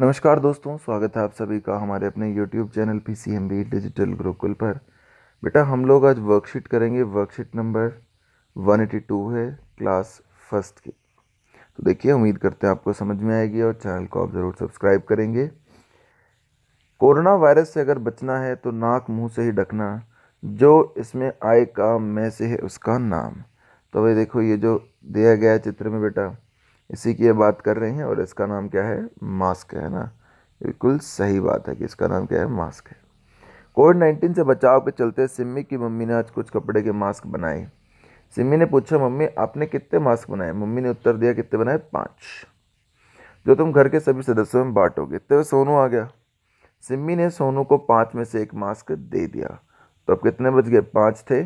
नमस्कार दोस्तों स्वागत है आप सभी का हमारे अपने YouTube channel P C M B digital Gurukul पर बेटा हम लोग आज वर्कशीट करेंगे वर्कशीट नंबर 182 है क्लास फर्स्ट की तो देखिए उम्मीद करते हैं आपको समझ में आएगी और चैनल को आप ज़रूर सब्सक्राइब करेंगे कोरोना वायरस से अगर बचना है तो नाक मुंह से ही ढकना जो इसमें आए काम मैं से है उसका नाम तो भाई देखो ये जो दिया गया चित्र में बेटा इसी की बात कर रहे हैं और इसका नाम क्या है मास्क है ना बिल्कुल सही बात है कि इसका नाम क्या है मास्क है कोविड नाइन्टीन से बचाव के चलते सिम्मी की मम्मी ने आज कुछ कपड़े के मास्क बनाए सिम्मी ने पूछा मम्मी आपने कितने मास्क बनाए मम्मी ने उत्तर दिया कितने बनाए पाँच जो तुम घर के सभी सदस्यों में बांटोगे तो सोनू आ गया सिम्मी ने सोनू को पाँच में से एक मास्क दे दिया तो अब कितने बच गए पाँच थे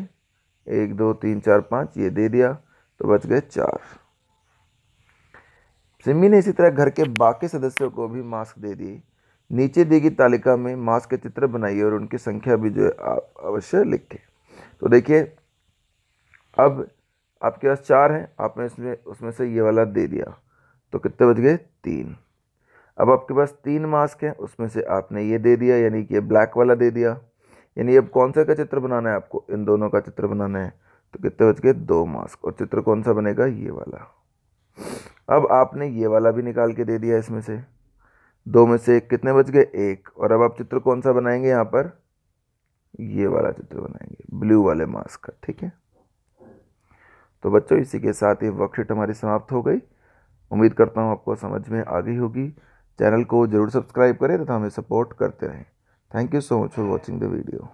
एक दो तीन चार पाँच ये दे दिया तो बच गए चार सिमी ने इसी तरह घर के बाकी सदस्यों को भी मास्क दे दिए नीचे दी गई तालिका में मास्क के चित्र बनाइए और उनकी संख्या भी जो है आप अवश्य लिखें तो देखिए अब आपके पास चार हैं आपने इसमें उसमें से ये वाला दे दिया तो कितने बच गए तीन अब आपके पास तीन मास्क हैं उसमें से आपने ये दे दिया यानी कि ब्लैक वाला दे दिया यानी अब कौन सा का चित्र बनाना है आपको इन दोनों का चित्र बनाना है तो कितने बच गए दो मास्क और चित्र कौन सा बनेगा ये वाला अब आपने ये वाला भी निकाल के दे दिया इसमें से दो में से कितने बच गए एक और अब आप चित्र कौन सा बनाएंगे यहाँ पर ये वाला चित्र बनाएंगे ब्लू वाले मास्क का ठीक है तो बच्चों इसी के साथ ये वर्कशीट हमारी समाप्त हो गई उम्मीद करता हूँ आपको समझ में आ गई होगी चैनल को जरूर सब्सक्राइब करें तथा हमें सपोर्ट करते रहें thank you so much for watching the video